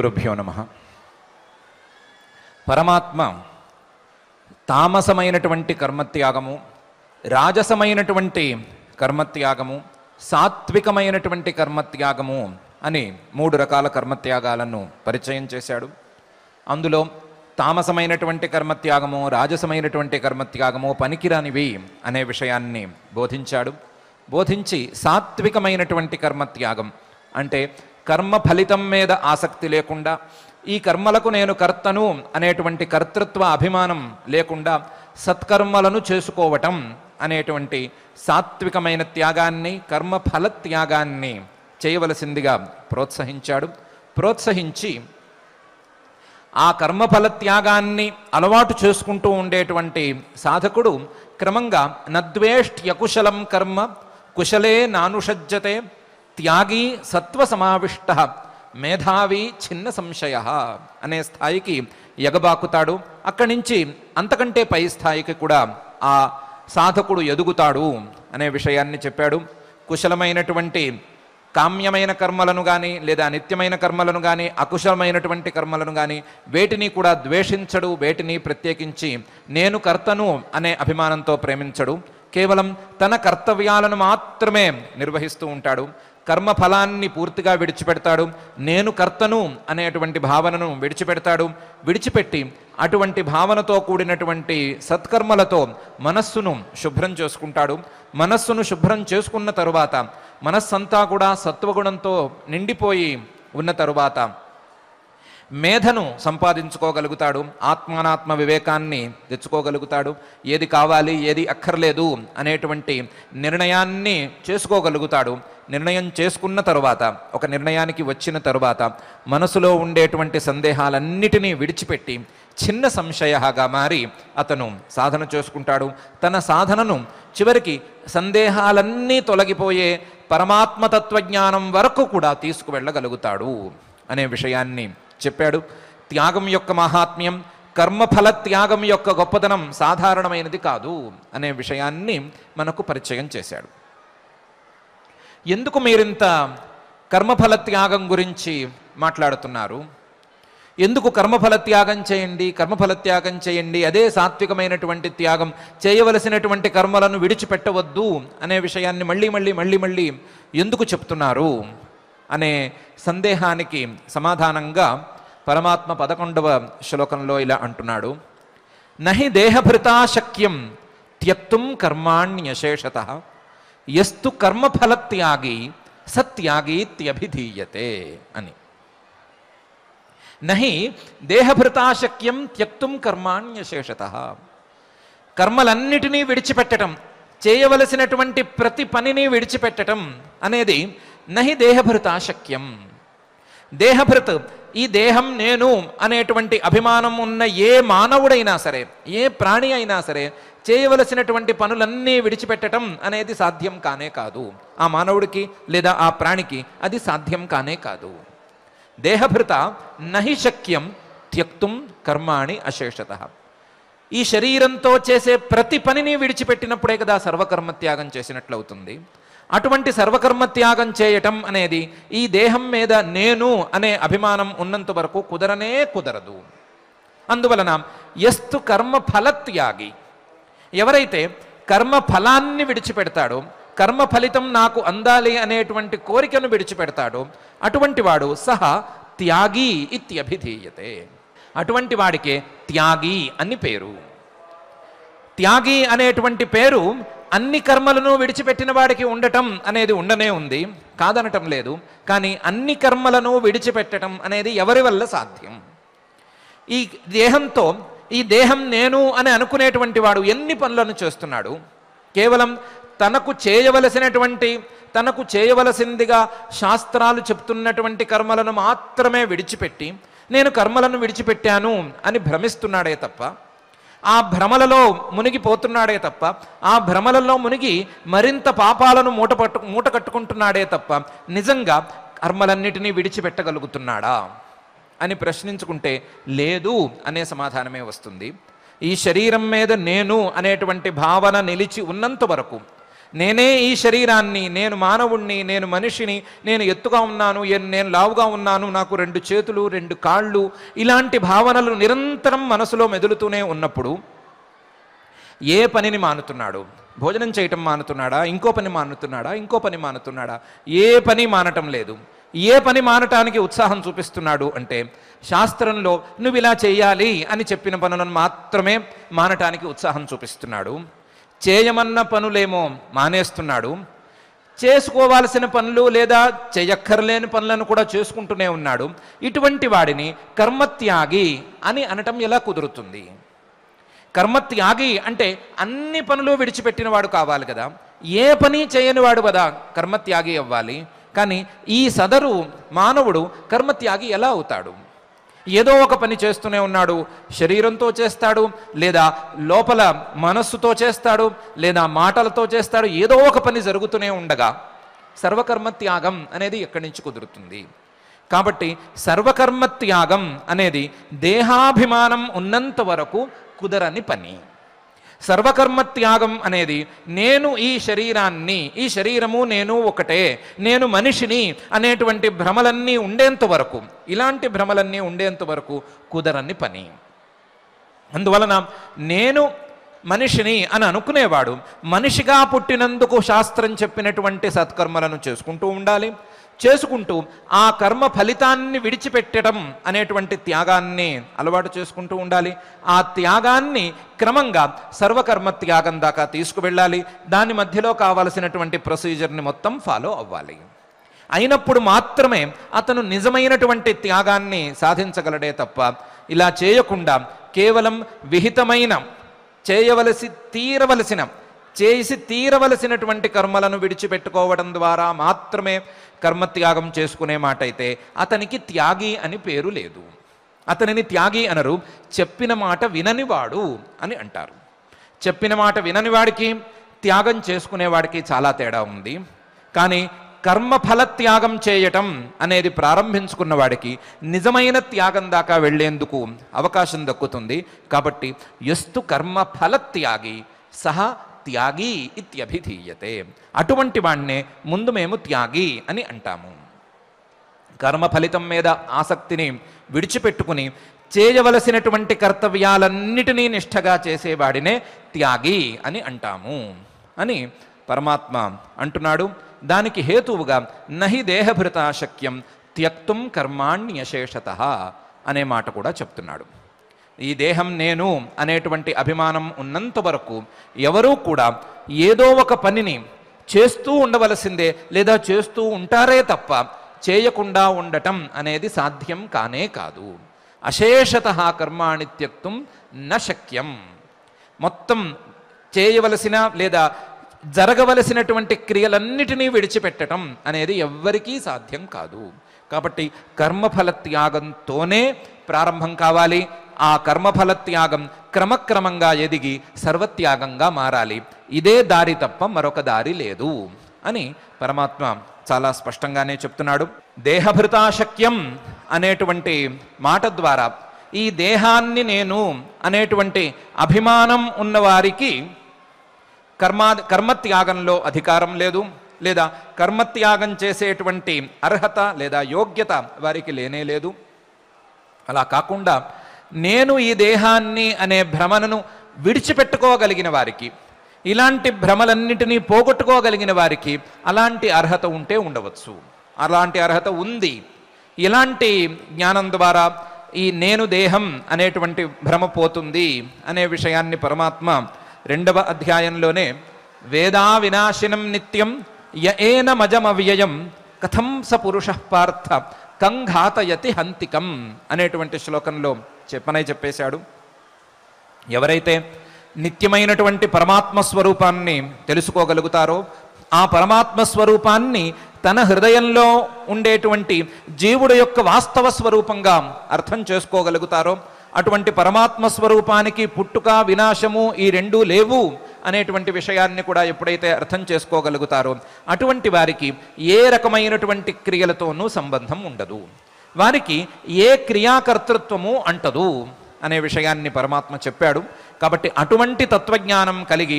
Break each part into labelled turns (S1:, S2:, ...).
S1: శ్రీగురుభ్యో నమ పరమాత్మ తామసమైనటువంటి కర్మత్యాగము రాజసమైనటువంటి కర్మత్యాగము సాత్వికమైనటువంటి కర్మత్యాగము అని మూడు రకాల కర్మత్యాగాలను పరిచయం చేశాడు అందులో తామసమైనటువంటి కర్మత్యాగము రాజసమైనటువంటి కర్మత్యాగము పనికిరానివి అనే విషయాన్ని బోధించాడు బోధించి సాత్వికమైనటువంటి కర్మత్యాగం అంటే కర్మ ఫలితం మీద ఆసక్తి లేకుండా ఈ కర్మలకు నేను కర్తను అనేటువంటి కర్తృత్వ అభిమానం లేకుండా సత్కర్మలను చేసుకోవటం అనేటువంటి సాత్వికమైన త్యాగాన్ని కర్మఫల త్యాగాన్ని చేయవలసిందిగా ప్రోత్సహించాడు ప్రోత్సహించి ఆ కర్మఫల త్యాగాన్ని అలవాటు చేసుకుంటూ ఉండేటువంటి సాధకుడు క్రమంగా నద్వేష్ట్యకుశలం కర్మ కుశలే నానుషజ్జతే త్యాగి సత్వ సమావిష్ట మేధావి చిన్న సంశయ అనే స్థాయికి ఎగబాకుతాడు అక్కడి నుంచి అంతకంటే పై స్థాయికి కూడా ఆ సాధకుడు ఎదుగుతాడు అనే విషయాన్ని చెప్పాడు కుశలమైనటువంటి కామ్యమైన కర్మలను కానీ లేదా నిత్యమైన కర్మలను కానీ అకుశలమైనటువంటి కర్మలను కానీ వేటిని కూడా ద్వేషించడు వేటిని ప్రత్యేకించి నేను కర్తను అనే అభిమానంతో ప్రేమించడు కేవలం తన కర్తవ్యాలను మాత్రమే నిర్వహిస్తూ ఉంటాడు కర్మఫలాన్ని పూర్తిగా విడిచిపెడతాడు నేను కర్తను అనేటువంటి భావనను విడిచిపెడతాడు విడిచిపెట్టి అటువంటి భావనతో కూడినటువంటి సత్కర్మలతో మనస్సును శుభ్రం చేసుకుంటాడు మనస్సును శుభ్రం చేసుకున్న తరువాత మనస్సంతా కూడా సత్వగుణంతో నిండిపోయి ఉన్న తరువాత మేధను సంపాదించుకోగలుగుతాడు ఆత్మానాత్మ వివేకాన్ని తెచ్చుకోగలుగుతాడు ఏది కావాలి ఏది అక్కర్లేదు అనేటువంటి నిర్ణయాన్ని చేసుకోగలుగుతాడు నిర్ణయం చేసుకున్న తరువాత ఒక నిర్ణయానికి వచ్చిన తరువాత మనసులో ఉండేటువంటి సందేహాలన్నిటినీ విడిచిపెట్టి చిన్న సంశయగా మారి అతను సాధన చేసుకుంటాడు తన సాధనను చివరికి సందేహాలన్నీ తొలగిపోయే పరమాత్మతత్వజ్ఞానం వరకు కూడా తీసుకువెళ్ళగలుగుతాడు అనే విషయాన్ని చెప్పాడు త్యాగం యొక్క మహాత్మ్యం కర్మఫల త్యాగం యొక్క గొప్పతనం సాధారణమైనది కాదు అనే విషయాన్ని మనకు పరిచయం చేశాడు ఎందుకు మీరింత కర్మఫల త్యాగం గురించి మాట్లాడుతున్నారు ఎందుకు కర్మఫల త్యాగం చేయండి కర్మఫల త్యాగం చేయండి అదే సాత్వికమైనటువంటి త్యాగం చేయవలసినటువంటి కర్మలను విడిచిపెట్టవద్దు అనే విషయాన్ని మళ్ళీ మళ్ళీ మళ్ళీ మళ్ళీ ఎందుకు చెప్తున్నారు అనే సందేహానికి సమాధానంగా పరమాత్మ పదకొండవ శ్లోకంలో ఇలా అంటున్నాడు నహి దేహభృతాశక్యం త్యక్తుం కర్మాణ్యశేషత ఎస్తు కర్మఫలత్యాగి సత్యాగీత్యభిధీయతే అని నహి దేహభృతాశక్యం త్యక్తుం కర్మాణ్యశేషత కర్మలన్నిటినీ విడిచిపెట్టడం చేయవలసినటువంటి ప్రతి పనిని విడిచిపెట్టడం అనేది నహి దేహభృతాశక్యం దేహభృత్ ఈ దేహం నేను అనేటువంటి అభిమానం ఉన్న ఏ మానవుడైనా సరే ఏ ప్రాణి అయినా సరే చేయవలసినటువంటి పనులన్నీ విడిచిపెట్టడం అనేది సాధ్యం కానే కాదు ఆ మానవుడికి లేదా ఆ ప్రాణికి అది సాధ్యం కానే కాదు దేహభృత నహి శక్యం త్యక్తుం కర్మాణి అశేషత ఈ శరీరంతో చేసే ప్రతి పనిని విడిచిపెట్టినప్పుడే కదా సర్వకర్మ త్యాగం చేసినట్లవుతుంది అటువంటి సర్వకర్మ త్యాగం చేయటం అనేది ఈ దేహం మీద నేను అనే అభిమానం ఉన్నంత వరకు కుదరనే కుదరదు అందువలన ఎస్తు కర్మ ఫలత్యాగి ఎవరైతే కర్మ ఫలాన్ని విడిచిపెడతాడో కర్మ ఫలితం నాకు అందాలి అనేటువంటి కోరికను విడిచిపెడతాడో అటువంటి వాడు సహా త్యాగి ఇత్యభిధీయతే అటువంటి వాడికే త్యాగి అని పేరు త్యాగి అనేటువంటి పేరు అన్ని కర్మలను విడిచిపెట్టిన వాడికి ఉండటం అనేది ఉండనే ఉంది కాదనటం లేదు కానీ అన్ని కర్మలను విడిచిపెట్టడం అనేది ఎవరి వల్ల సాధ్యం ఈ దేహంతో ఈ దేహం నేను అని అనుకునేటువంటి వాడు ఎన్ని పనులను చేస్తున్నాడు కేవలం తనకు చేయవలసినటువంటి తనకు చేయవలసిందిగా శాస్త్రాలు చెప్తున్నటువంటి కర్మలను మాత్రమే విడిచిపెట్టి నేను కర్మలను విడిచిపెట్టాను అని భ్రమిస్తున్నాడే తప్ప ఆ భ్రమలలో మునిగిపోతున్నాడే తప్ప ఆ భ్రమలలో మునిగి మరింత పాపాలను మూట పట్టు మూట కట్టుకుంటున్నాడే తప్ప నిజంగా కర్మలన్నిటినీ విడిచిపెట్టగలుగుతున్నాడా అని ప్రశ్నించుకుంటే లేదు అనే సమాధానమే వస్తుంది ఈ శరీరం మీద నేను అనేటువంటి భావన నిలిచి ఉన్నంత వరకు నేనే ఈ శరీరాన్ని నేను మానవుణ్ణి నేను మనిషిని నేను ఎత్తుగా ఉన్నాను నేను లావుగా ఉన్నాను నాకు రెండు చేతులు రెండు కాళ్ళు ఇలాంటి భావనలు నిరంతరం మనసులో మెదులుతూనే ఉన్నప్పుడు ఏ పనిని మానుతున్నాడు భోజనం చేయటం మానుతున్నాడా ఇంకో పని మానుతున్నాడా ఇంకో పని మానుతున్నాడా ఏ పని మానటం లేదు ఏ పని మానటానికి ఉత్సాహం చూపిస్తున్నాడు అంటే శాస్త్రంలో నువ్వు ఇలా చేయాలి అని చెప్పిన పనులను మాత్రమే మానటానికి ఉత్సాహం చూపిస్తున్నాడు చేయమన్న పనులేమో మానేస్తున్నాడు చేసుకోవాల్సిన పనులు లేదా చేయక్కర్లేని పనులను కూడా చేసుకుంటూనే ఉన్నాడు ఇటువంటి వాడిని కర్మత్యాగి అని అనటం ఎలా కుదురుతుంది కర్మత్యాగి అంటే అన్ని పనులు విడిచిపెట్టినవాడు కావాలి కదా ఏ పని చేయనివాడు కదా కర్మత్యాగి అవ్వాలి కానీ ఈ సదరు మానవుడు కర్మత్యాగి ఎలా అవుతాడు ఏదో ఒక పని చేస్తూనే ఉన్నాడు శరీరంతో చేస్తాడు లేదా లోపల మనస్సుతో చేస్తాడు లేదా మాటలతో చేస్తాడు ఏదో ఒక పని జరుగుతూనే ఉండగా సర్వకర్మ త్యాగం అనేది ఎక్కడి నుంచి కుదురుతుంది కాబట్టి సర్వకర్మ త్యాగం అనేది దేహాభిమానం ఉన్నంత వరకు కుదరని పని సర్వకర్మ త్యాగం అనేది నేను ఈ శరీరాన్ని ఈ శరీరము నేను ఒకటే నేను మనిషిని అనేటువంటి భ్రమలన్నీ ఉండేంత వరకు ఇలాంటి భ్రమలన్నీ ఉండేంత వరకు కుదరని పని అందువలన నేను మనిషిని అని అనుకునేవాడు మనిషిగా పుట్టినందుకు శాస్త్రం చెప్పినటువంటి సత్కర్మలను చేసుకుంటూ ఉండాలి చేసుకుంటూ ఆ కర్మ ఫలితాన్ని విడిచిపెట్టడం అనేటువంటి త్యాగాన్ని అలవాటు చేసుకుంటూ ఉండాలి ఆ త్యాగాన్ని క్రమంగా సర్వకర్మ త్యాగం దాకా తీసుకువెళ్ళాలి దాని మధ్యలో కావలసినటువంటి ప్రొసీజర్ని మొత్తం ఫాలో అవ్వాలి అయినప్పుడు మాత్రమే అతను నిజమైనటువంటి త్యాగాన్ని సాధించగలడే తప్ప ఇలా చేయకుండా కేవలం విహితమైన చేయవలసి తీరవలసిన చేసి తీరవలసినటువంటి కర్మలను విడిచిపెట్టుకోవడం ద్వారా మాత్రమే కర్మత్యాగం చేసుకునే మాట అయితే అతనికి త్యాగి అని పేరు లేదు అతనిని త్యాగి అనరు చెప్పిన మాట విననివాడు అని అంటారు చెప్పిన మాట విననివాడికి త్యాగం చేసుకునేవాడికి చాలా తేడా ఉంది కానీ కర్మఫల త్యాగం చేయటం అనేది ప్రారంభించుకున్న వాడికి నిజమైన త్యాగం దాకా వెళ్లేందుకు అవకాశం దక్కుతుంది కాబట్టి ఎస్తు కర్మఫల త్యాగి సహా త్యాగి ఇత్యభిధీయతే అటువంటి వాణ్ణే ముందు మేము త్యాగి అని అంటాము కర్మ ఫలితం మీద ఆసక్తిని విడిచిపెట్టుకుని చేయవలసినటువంటి కర్తవ్యాలన్నిటినీ నిష్ఠగా చేసేవాడినే త్యాగి అని అంటాము అని పరమాత్మ అంటున్నాడు దానికి హేతువుగా నహి దేహభృతాశక్యం త్యక్తుం కర్మాణ్యశేషత అనే మాట కూడా చెప్తున్నాడు ఈ దేహం నేను అనేటువంటి అభిమానం ఉన్నంత వరకు ఎవరూ కూడా ఏదో ఒక పనిని చేస్తూ ఉండవలసిందే లేదా చేస్తూ ఉంటారే తప్ప చేయకుండా ఉండటం అనేది సాధ్యం కానే కాదు అశేషత కర్మాణి నశక్యం మొత్తం చేయవలసిన లేదా జరగవలసినటువంటి క్రియలన్నిటినీ విడిచిపెట్టడం అనేది ఎవ్వరికీ సాధ్యం కాదు కాబట్టి కర్మఫల త్యాగంతోనే ప్రారంభం కావాలి ఆ కర్మఫల త్యాగం క్రమక్రమంగా ఎదిగి సర్వత్యాగంగా మారాలి ఇదే దారి తప్ప మరొక దారి లేదు అని పరమాత్మ చాలా స్పష్టంగానే చెప్తున్నాడు దేహభృతాశక్యం అనేటువంటి మాట ద్వారా ఈ దేహాన్ని నేను అనేటువంటి అభిమానం ఉన్నవారికి కర్మా కర్మత్యాగంలో అధికారం లేదు లేదా కర్మత్యాగం చేసేటువంటి అర్హత లేదా యోగ్యత వారికి లేనే లేదు అలా కాకుండా నేను ఈ దేహాన్ని అనే భ్రమను విడిచిపెట్టుకోగలిగిన వారికి ఇలాంటి భ్రమలన్నిటినీ పోగొట్టుకోగలిగిన వారికి అలాంటి అర్హత ఉంటే ఉండవచ్చు అలాంటి అర్హత ఉంది ఇలాంటి జ్ఞానం ద్వారా ఈ నేను దేహం అనేటువంటి భ్రమ పోతుంది అనే విషయాన్ని పరమాత్మ రెండవ అధ్యాయంలోనే వేదా వినాశనం నిత్యం యఏన మజమవ్యయం కథం స పురుష పార్థ కంఘాతయతి హంతికం అనేటువంటి శ్లోకంలో చెప్పనై చెప్పేశాడు ఎవరైతే నిత్యమైనటువంటి పరమాత్మ స్వరూపాన్ని తెలుసుకోగలుగుతారో ఆ పరమాత్మ స్వరూపాన్ని తన హృదయంలో ఉండేటువంటి జీవుడు యొక్క వాస్తవ స్వరూపంగా అర్థం చేసుకోగలుగుతారో అటువంటి పరమాత్మ స్వరూపానికి పుట్టుక వినాశము ఈ రెండూ లేవు అనేటువంటి విషయాన్ని కూడా ఎప్పుడైతే అర్థం చేసుకోగలుగుతారో అటువంటి వారికి ఏ రకమైనటువంటి క్రియలతోనూ సంబంధం ఉండదు వారికి ఏ క్రియాకర్తృత్వము అంటదు అనే విషయాన్ని పరమాత్మ చెప్పాడు కాబట్టి అటువంటి తత్వజ్ఞానం కలిగి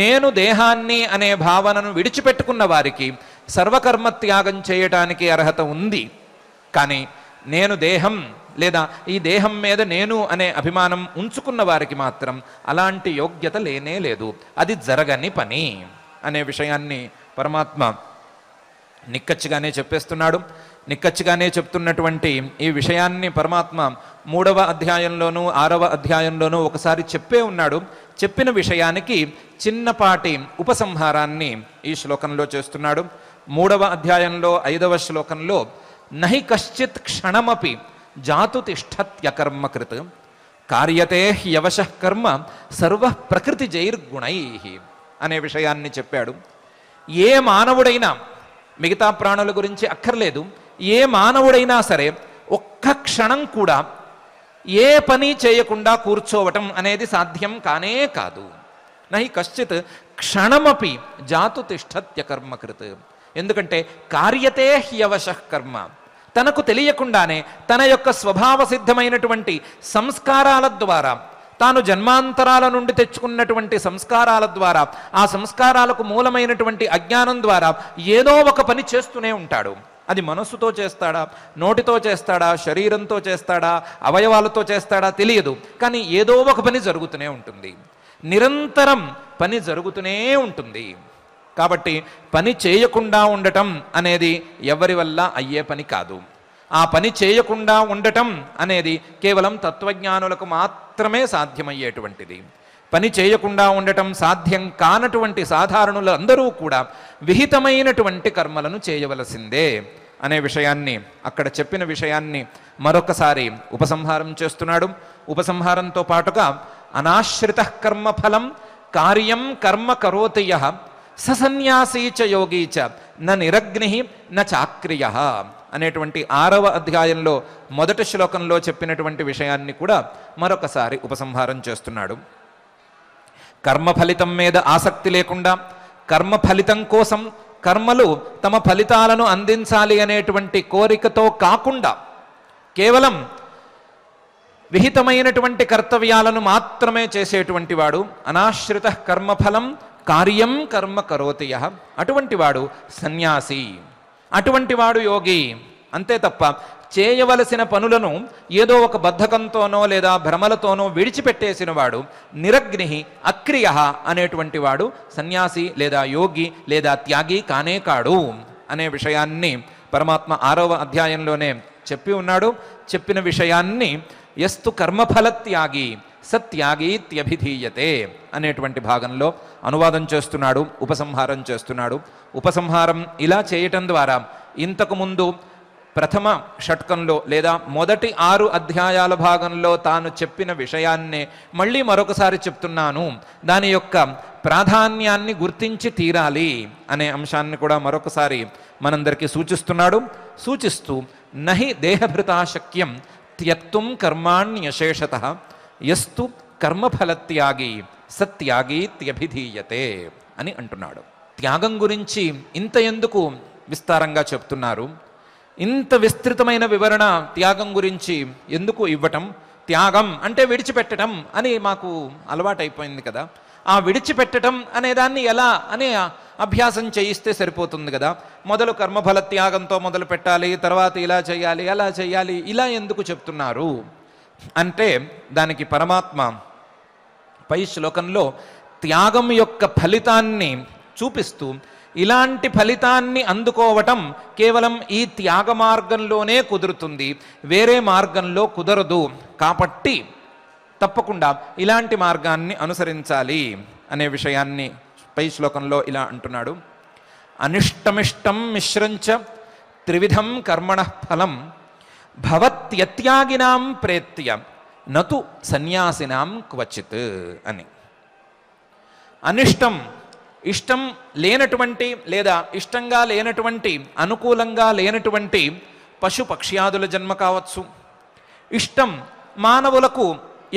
S1: నేను దేహాన్ని అనే భావనను విడిచిపెట్టుకున్న వారికి సర్వకర్మ త్యాగం చేయటానికి అర్హత ఉంది కానీ నేను దేహం లేదా ఈ దేహం మీద నేను అనే అభిమానం ఉంచుకున్న వారికి మాత్రం అలాంటి యోగ్యత లేనే లేదు అది జరగని పని అనే విషయాన్ని పరమాత్మ నిక్కచ్చిగానే చెప్పేస్తున్నాడు నిక్కచ్చిగానే చెప్తున్నటువంటి ఈ విషయాన్ని పరమాత్మ మూడవ అధ్యాయంలోనూ ఆరవ అధ్యాయంలోనూ ఒకసారి చెప్పే ఉన్నాడు చెప్పిన విషయానికి చిన్నపాటి ఉపసంహారాన్ని ఈ శ్లోకంలో చేస్తున్నాడు మూడవ అధ్యాయంలో ఐదవ శ్లోకంలో నహి కశ్చిత్ క్షణమపి జాతు తిష్టత్యకర్మకృత్ కార్యతే హ్యవశః కర్మ సర్వ ప్రకృతి జైర్గుణై అనే విషయాన్ని చెప్పాడు ఏ మానవుడైనా మిగతా ప్రాణుల గురించి అక్కర్లేదు ఏ మానవుడైనా సరే ఒక్క క్షణం కూడా ఏ పని చేయకుండా కూర్చోవటం అనేది సాధ్యం కానే కాదు నహి కశ్చిత్ క్షణమపి జాతు తిష్టత్యకర్మకృత్ ఎందుకంటే కార్యతే హ్యవశ కర్మ తనకు తెలియకుండానే తన యొక్క స్వభావ సిద్ధమైనటువంటి సంస్కారాల ద్వారా తాను జన్మాంతరాల నుండి తెచ్చుకున్నటువంటి సంస్కారాల ద్వారా ఆ సంస్కారాలకు మూలమైనటువంటి అజ్ఞానం ద్వారా ఏదో ఒక పని చేస్తూనే ఉంటాడు అది మనస్సుతో చేస్తాడా నోటితో చేస్తాడా శరీరంతో చేస్తాడా అవయవాలతో చేస్తాడా తెలియదు కానీ ఏదో ఒక పని జరుగుతూనే ఉంటుంది నిరంతరం పని జరుగుతూనే ఉంటుంది కాబట్టి పని చేయకుండా ఉండటం అనేది ఎవరి వల్ల అయ్యే పని కాదు ఆ పని చేయకుండా ఉండటం అనేది కేవలం తత్వజ్ఞానులకు మాత్రమే సాధ్యమయ్యేటువంటిది పని చేయకుండా ఉండటం సాధ్యం కానటువంటి సాధారణులు అందరూ కూడా విహితమైనటువంటి కర్మలను చేయవలసిందే అనే విషయాన్ని అక్కడ చెప్పిన విషయాన్ని మరొకసారి ఉపసంహారం చేస్తున్నాడు ఉపసంహారంతో పాటుగా అనాశ్రిత కర్మఫలం కార్యం కర్మ కరోతయ ససన్యాసీ చ యోగి చ న నిరగ్ని న చాక్రియ అనేటువంటి ఆరవ అధ్యాయంలో మొదటి శ్లోకంలో చెప్పినటువంటి విషయాన్ని కూడా మరొకసారి ఉపసంహారం చేస్తున్నాడు కర్మఫలితం మీద ఆసక్తి లేకుండా కర్మ ఫలితం కోసం కర్మలు తమ ఫలితాలను అందించాలి అనేటువంటి కోరికతో కాకుండా కేవలం విహితమైనటువంటి కర్తవ్యాలను మాత్రమే చేసేటువంటి వాడు అనాశ్రిత కర్మఫలం కార్యం కర్మ కరోతియ అటువంటి వాడు సన్యాసి అటువంటి వాడు యోగి అంతే తప్ప చేయవలసిన పనులను ఏదో ఒక బద్ధకంతోనో లేదా భ్రమలతోనో విడిచిపెట్టేసిన వాడు నిరగ్ని అక్రియ అనేటువంటి వాడు సన్యాసి లేదా యోగి లేదా త్యాగి కానే కాడు అనే విషయాన్ని పరమాత్మ ఆరవ అధ్యాయంలోనే చెప్పి ఉన్నాడు చెప్పిన విషయాన్ని ఎస్తు కర్మఫల త్యాగి సత్యాగీత్యభిధీయతే అనేటువంటి భాగంలో అనువాదం చేస్తున్నాడు ఉపసంహారం చేస్తున్నాడు ఉపసంహారం ఇలా చేయటం ద్వారా ఇంతకుముందు ప్రథమ షట్కంలో లేదా మొదటి ఆరు అధ్యాయాల భాగంలో తాను చెప్పిన విషయాన్నే మళ్ళీ మరొకసారి చెప్తున్నాను దాని యొక్క ప్రాధాన్యాన్ని గుర్తించి తీరాలి అనే అంశాన్ని కూడా మరొకసారి మనందరికీ సూచిస్తున్నాడు సూచిస్తూ నహి దేహభృతాశక్యం త్యక్తుం కర్మాణ్యశేషత ఎస్తు కర్మఫలత్యాగి సత్యాగి త్యభిధీయతే అని అంటున్నాడు త్యాగం గురించి ఇంత ఎందుకు విస్తారంగా చెప్తున్నారు ఇంత విస్తృతమైన వివరణ త్యాగం గురించి ఎందుకు ఇవ్వటం త్యాగం అంటే విడిచిపెట్టడం అని మాకు అలవాటైపోయింది కదా ఆ విడిచిపెట్టడం అనేదాన్ని ఎలా అనే అభ్యాసం చేయిస్తే సరిపోతుంది కదా మొదలు కర్మఫల త్యాగంతో మొదలు పెట్టాలి తర్వాత ఇలా చేయాలి అలా చేయాలి ఇలా ఎందుకు చెప్తున్నారు అంటే దానికి పరమాత్మ పై శ్లోకంలో త్యాగం యొక్క ఫలితాన్ని చూపిస్తూ ఇలాంటి ఫలితాన్ని అందుకోవటం కేవలం ఈ త్యాగ మార్గంలోనే కుదురుతుంది వేరే మార్గంలో కుదరదు కాబట్టి తప్పకుండా ఇలాంటి మార్గాన్ని అనుసరించాలి అనే విషయాన్ని పై శ్లోకంలో ఇలా అంటున్నాడు అనిష్టమిష్టం మిశ్రంచ త్రివిధం కర్మణ ఫలం భవత్యత్యాగినాం ప్రేత్య నతు సన్యాసినాం క్వచిత్ అని అనిష్టం ఇష్టం లేనటువంటి లేదా ఇష్టంగా లేనటువంటి అనుకూలంగా లేనటువంటి పశు పక్ష్యాదుల జన్మ కావచ్చు ఇష్టం మానవులకు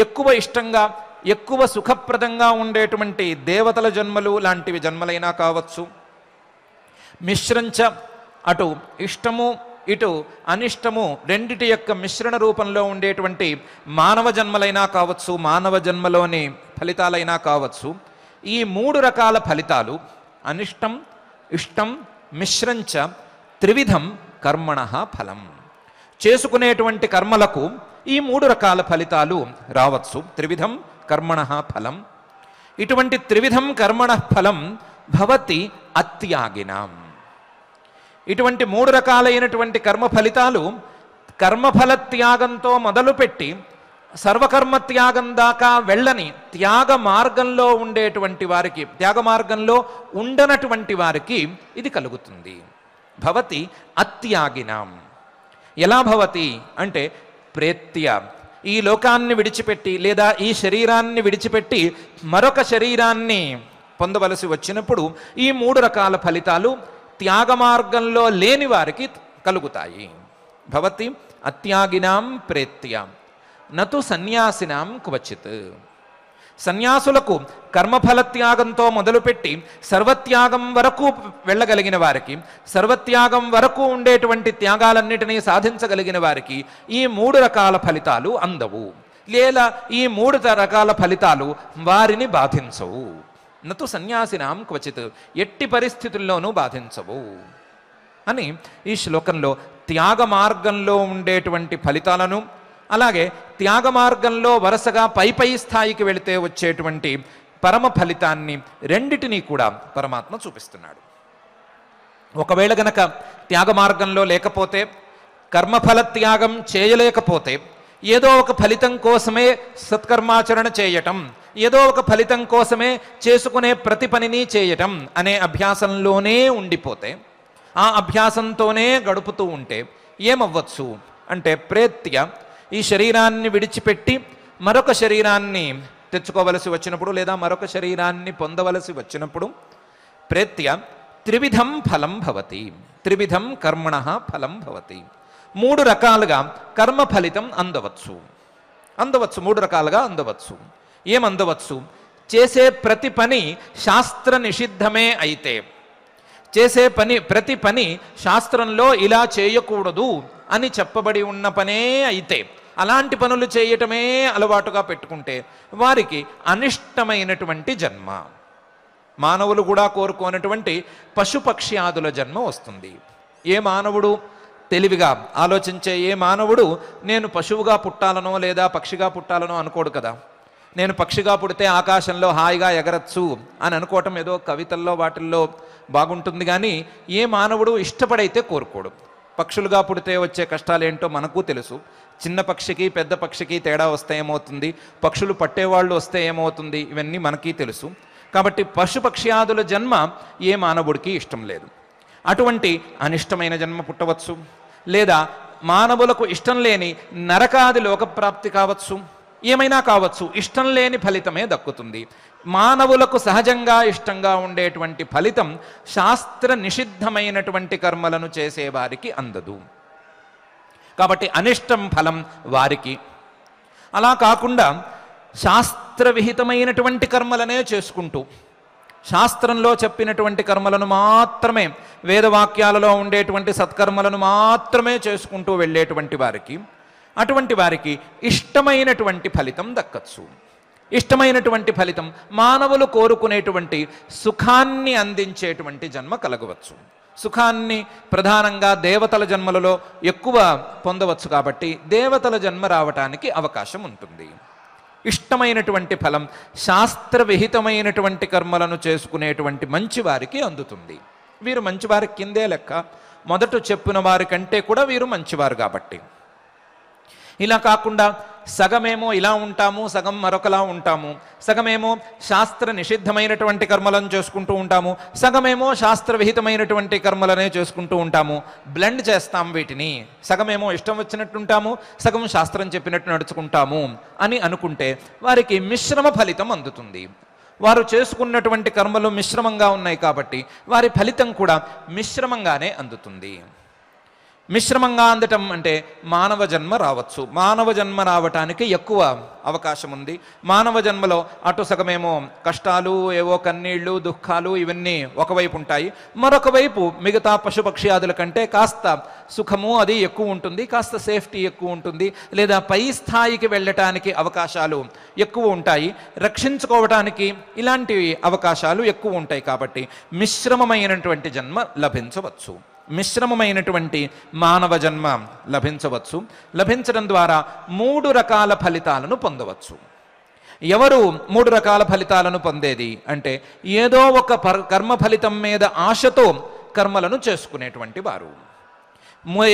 S1: ఎక్కువ ఇష్టంగా ఎక్కువ సుఖప్రదంగా ఉండేటువంటి దేవతల జన్మలు లాంటివి జన్మలైనా కావచ్చు మిశ్రంచ అటు ఇష్టము ఇటు అనిష్టము రెండిటి యొక్క మిశ్రణ రూపంలో ఉండేటువంటి మానవ జన్మలైనా కావచ్చు మానవ జన్మలోని ఫలితాలైనా కావచ్చు ఈ మూడు రకాల ఫలితాలు అనిష్టం ఇష్టం మిశ్రంచ త్రివిధం కర్మణ ఫలం చేసుకునేటువంటి కర్మలకు ఈ మూడు రకాల ఫలితాలు రావచ్చు త్రివిధం కర్మణ ఫలం ఇటువంటి త్రివిధం కర్మణ ఫలం భవతి అత్యాగినాం ఇటువంటి మూడు రకాలైనటువంటి కర్మ ఫలితాలు కర్మఫల త్యాగంతో మొదలుపెట్టి సర్వకర్మ త్యాగం దాకా వెళ్ళని త్యాగ మార్గంలో ఉండేటువంటి వారికి త్యాగ మార్గంలో ఉండనటువంటి వారికి ఇది కలుగుతుంది భవతి అత్యాగినాం ఎలా భవతి అంటే ప్రేత్య ఈ లోకాన్ని విడిచిపెట్టి లేదా ఈ శరీరాన్ని విడిచిపెట్టి మరొక శరీరాన్ని పొందవలసి వచ్చినప్పుడు ఈ మూడు రకాల ఫలితాలు త్యాగ మార్గంలో లేని వారికి కలుగుతాయి భవతి అత్యాగినాం ప్రేత్యాం నతు సన్యాసినాం క్వచిత్ సన్యాసులకు కర్మఫల త్యాగంతో మొదలుపెట్టి సర్వత్యాగం వరకు వెళ్ళగలిగిన వారికి సర్వత్యాగం వరకు ఉండేటువంటి త్యాగాలన్నిటినీ సాధించగలిగిన వారికి ఈ మూడు రకాల ఫలితాలు అందవు లేదా ఈ మూడు రకాల ఫలితాలు వారిని బాధించవు నతు సన్యాసినాం క్వచిత్ ఎట్టి పరిస్థితుల్లోనూ బాధించవు అని ఈ శ్లోకంలో త్యాగ మార్గంలో ఉండేటువంటి ఫలితాలను అలాగే త్యాగ మార్గంలో వరుసగా పై పై స్థాయికి వెళితే వచ్చేటువంటి పరమ ఫలితాన్ని రెండిటినీ కూడా పరమాత్మ చూపిస్తున్నాడు ఒకవేళ గనక త్యాగ మార్గంలో లేకపోతే కర్మఫల త్యాగం చేయలేకపోతే ఏదో ఒక ఫలితం కోసమే సత్కర్మాచరణ చేయటం ఏదో ఒక ఫలితం కోసమే చేసుకునే ప్రతి పనిని చేయటం అనే అభ్యాసంలోనే ఉండిపోతే ఆ అభ్యాసంతోనే గడుపుతూ ఉంటే ఏమవ్వచ్చు అంటే ప్రేత్య ఈ శరీరాన్ని విడిచిపెట్టి మరొక శరీరాన్ని తెచ్చుకోవలసి వచ్చినప్పుడు లేదా మరొక శరీరాన్ని పొందవలసి వచ్చినప్పుడు ప్రేత్య త్రివిధం ఫలం భవతి త్రివిధం కర్మణ ఫలం భవతి మూడు రకాలుగా కర్మ ఫలితం అందవచ్చు అందవచ్చు మూడు రకాలుగా అందవచ్చు ఏం అందవచ్చు చేసే ప్రతి పని శాస్త్ర నిషిద్ధమే అయితే చేసే పని ప్రతి పని శాస్త్రంలో ఇలా చేయకూడదు అని చెప్పబడి ఉన్న పనే అయితే అలాంటి పనులు చేయటమే అలవాటుగా పెట్టుకుంటే వారికి అనిష్టమైనటువంటి జన్మ మానవులు కూడా కోరుకోనటువంటి పశుపక్ష్యాదుల జన్మ వస్తుంది ఏ మానవుడు తెలివిగా ఆలోచించే ఏ మానవుడు నేను పశువుగా పుట్టాలనో లేదా పక్షిగా పుట్టాలనో అనుకోడు కదా నేను పక్షిగా పుడితే ఆకాశంలో హాయిగా ఎగరచ్చు అని అనుకోవటం ఏదో కవితల్లో వాటిల్లో బాగుంటుంది కానీ ఏ మానవుడు ఇష్టపడైతే కోరుకోడు పక్షులుగా పుడితే వచ్చే కష్టాలేంటో మనకు తెలుసు చిన్న పక్షికి పెద్ద పక్షికి తేడా వస్తే ఏమవుతుంది పక్షులు పట్టేవాళ్ళు వస్తే ఏమవుతుంది ఇవన్నీ మనకి తెలుసు కాబట్టి పశుపక్ష్యాదుల జన్మ ఏ మానవుడికి ఇష్టం లేదు అటువంటి అనిష్టమైన జన్మ పుట్టవచ్చు లేదా మానవులకు ఇష్టం లేని నరకాది లోకప్రాప్తి కావచ్చు ఏమైనా కావచ్చు ఇష్టం లేని ఫలితమే దక్కుతుంది మానవులకు సహజంగా ఇష్టంగా ఉండేటువంటి ఫలితం శాస్త్ర నిషిద్ధమైనటువంటి కర్మలను చేసేవారికి అందదు కాబట్టి అనిష్టం ఫలం వారికి అలా కాకుండా శాస్త్ర విహితమైనటువంటి కర్మలనే చేసుకుంటూ శాస్త్రంలో చెప్పినటువంటి కర్మలను మాత్రమే వేదవాక్యాలలో ఉండేటువంటి సత్కర్మలను మాత్రమే చేసుకుంటూ వెళ్ళేటువంటి వారికి అటువంటి వారికి ఇష్టమైనటువంటి ఫలితం దక్కచ్చు ఇష్టమైనటువంటి ఫలితం మానవులు కోరుకునేటువంటి సుఖాన్ని అందించేటువంటి జన్మ కలగవచ్చు సుఖాన్ని ప్రధానంగా దేవతల జన్మలలో ఎక్కువ పొందవచ్చు కాబట్టి దేవతల జన్మ రావటానికి అవకాశం ఉంటుంది ఇష్టమైనటువంటి ఫలం శాస్త్ర విహితమైనటువంటి కర్మలను చేసుకునేటువంటి మంచివారికి అందుతుంది వీరు మంచివారి కిందే లెక్క మొదట చెప్పిన వారి కంటే కూడా వీరు మంచివారు కాబట్టి ఇలా కాకుండా సగమేమో ఇలా ఉంటాము సగం మరొకలా ఉంటాము సగమేమో శాస్త్ర నిషిద్ధమైనటువంటి కర్మలను చేసుకుంటూ ఉంటాము సగమేమో శాస్త్ర విహితమైనటువంటి కర్మలనే చేసుకుంటూ ఉంటాము బ్లెండ్ చేస్తాం వీటిని సగమేమో ఇష్టం వచ్చినట్టుంటాము సగం శాస్త్రం చెప్పినట్టు నడుచుకుంటాము అని అనుకుంటే వారికి మిశ్రమ ఫలితం అందుతుంది వారు చేసుకున్నటువంటి కర్మలు మిశ్రమంగా ఉన్నాయి కాబట్టి వారి ఫలితం కూడా మిశ్రమంగానే అందుతుంది మిశ్రమంగా అందటం అంటే మానవ జన్మ రావచ్చు మానవ జన్మ రావటానికి ఎక్కువ అవకాశం ఉంది మానవ జన్మలో అటు సగమేమో కష్టాలు ఏవో కన్నీళ్లు దుఃఖాలు ఇవన్నీ ఒకవైపు ఉంటాయి మరొక వైపు మిగతా ఆదుల కంటే కాస్త సుఖము అది ఎక్కువ ఉంటుంది కాస్త సేఫ్టీ ఎక్కువ ఉంటుంది లేదా పై స్థాయికి వెళ్ళటానికి అవకాశాలు ఎక్కువ ఉంటాయి రక్షించుకోవటానికి ఇలాంటి అవకాశాలు ఎక్కువ ఉంటాయి కాబట్టి మిశ్రమమైనటువంటి జన్మ లభించవచ్చు మిశ్రమమైనటువంటి మానవ జన్మ లభించవచ్చు లభించడం ద్వారా మూడు రకాల ఫలితాలను పొందవచ్చు ఎవరు మూడు రకాల ఫలితాలను పొందేది అంటే ఏదో ఒక కర్మ ఫలితం మీద ఆశతో కర్మలను చేసుకునేటువంటి వారు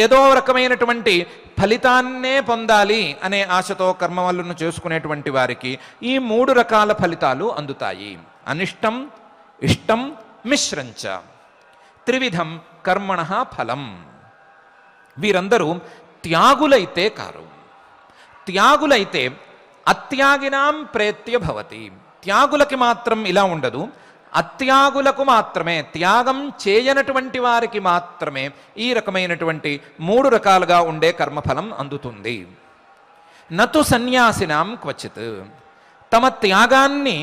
S1: ఏదో రకమైనటువంటి ఫలితాన్నే పొందాలి అనే ఆశతో కర్మవలను చేసుకునేటువంటి వారికి ఈ మూడు రకాల ఫలితాలు అందుతాయి అనిష్టం ఇష్టం మిశ్రంచ త్రివిధం కర్మణ ఫలం వీరందరూ త్యాగులైతే కారు త్యాగులైతే అత్యాగినాం ప్రేత్య భవతి త్యాగులకి మాత్రం ఇలా ఉండదు అత్యాగులకు మాత్రమే త్యాగం చేయనటువంటి వారికి మాత్రమే ఈ రకమైనటువంటి మూడు రకాలుగా ఉండే కర్మఫలం అందుతుంది నతు సన్యాసినాం క్వచిత్ తమ త్యాగాన్ని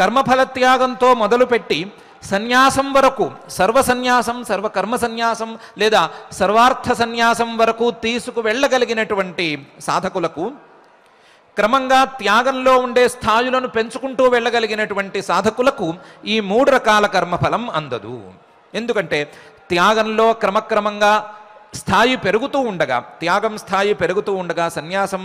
S1: కర్మఫల త్యాగంతో మొదలుపెట్టి సన్యాసం వరకు సర్వసన్యాసం సర్వకర్మ సన్యాసం లేదా సర్వార్థ సన్యాసం వరకు తీసుకు వెళ్ళగలిగినటువంటి సాధకులకు క్రమంగా త్యాగంలో ఉండే స్థాయులను పెంచుకుంటూ వెళ్ళగలిగినటువంటి సాధకులకు ఈ మూడు రకాల కర్మఫలం అందదు ఎందుకంటే త్యాగంలో క్రమక్రమంగా స్థాయి పెరుగుతూ ఉండగా త్యాగం స్థాయి పెరుగుతూ ఉండగా సన్యాసం